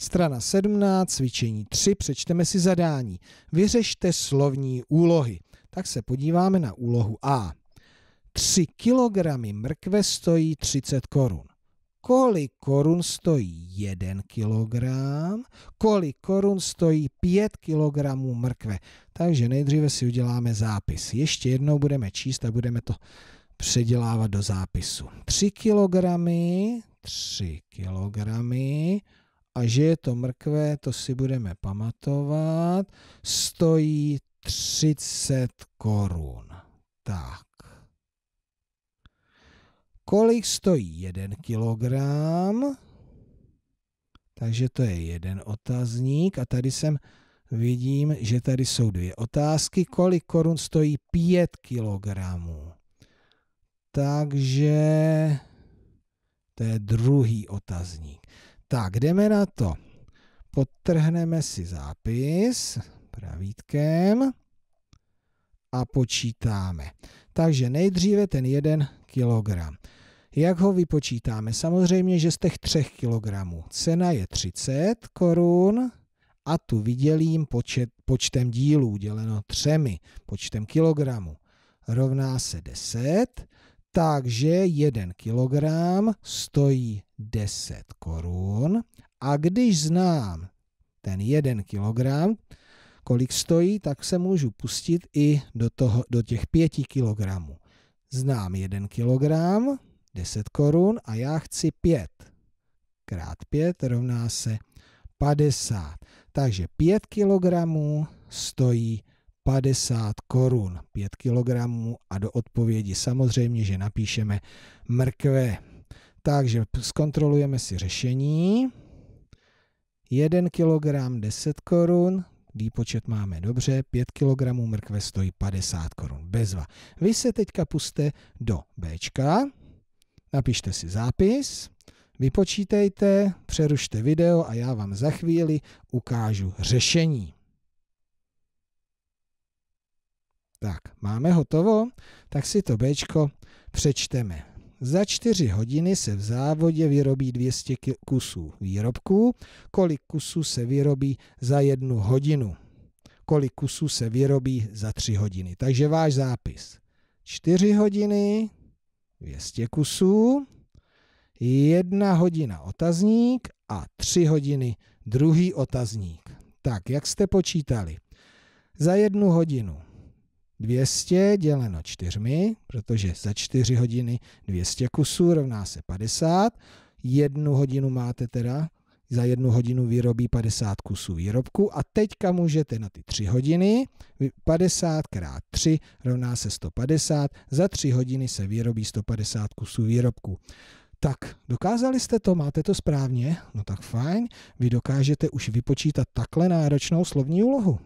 Strana 17, cvičení 3, přečteme si zadání. Vyřešte slovní úlohy. Tak se podíváme na úlohu A. 3 kg mrkve stojí 30 korun. Kolik korun stojí 1 kg? Kolik korun stojí 5 kg mrkve? Takže nejdříve si uděláme zápis. Ještě jednou budeme číst a budeme to předělávat do zápisu. 3 kg, 3 kg, a že je to mrkve, to si budeme pamatovat, stojí 30 korun. Tak. Kolik stojí 1 kilogram? Takže to je jeden otazník a tady jsem vidím, že tady jsou dvě otázky. Kolik korun stojí 5 kilogramů? Takže to je druhý otazník. Tak, jdeme na to. Potrhneme si zápis pravítkem a počítáme. Takže nejdříve ten 1 kilogram. Jak ho vypočítáme? Samozřejmě, že z těch 3 kg cena je 30 korun a tu vydělím počet, počtem dílů děleno třemi, počtem kilogramů. Rovná se 10, takže 1 kilogram stojí 10 korun. A když znám ten 1 kilogram, kolik stojí, tak se můžu pustit i do, toho, do těch 5 kilogramů. Znám 1 kilogram, 10 korun a já chci 5 krát 5 rovná se 50. Takže 5 kilogramů stojí 50 korun. 5 kilogramů a do odpovědi samozřejmě, že napíšeme mrkve. Takže zkontrolujeme si řešení. 1 kg 10 korun, výpočet máme dobře, 5 kg mrkve stojí 50 korun, bezva. Vy se teďka puste do B, napište si zápis, vypočítejte, přerušte video a já vám za chvíli ukážu řešení. Tak, máme hotovo, tak si to B přečteme. Za čtyři hodiny se v závodě vyrobí 200 kusů výrobků, kolik kusů se vyrobí za jednu hodinu, kolik kusů se vyrobí za tři hodiny. Takže váš zápis. 4 hodiny, 200 kusů, jedna hodina otazník a tři hodiny druhý otazník. Tak, jak jste počítali? Za jednu hodinu 200 děleno 4, protože za 4 hodiny 200 kusů rovná se 50. Jednu hodinu máte teda, za jednu hodinu vyrobí 50 kusů výrobku a teďka můžete na ty 3 hodiny, 50 krát 3 rovná se 150, za 3 hodiny se vyrobí 150 kusů výrobku. Tak, dokázali jste to, máte to správně? No tak fajn, vy dokážete už vypočítat takhle náročnou slovní úlohu.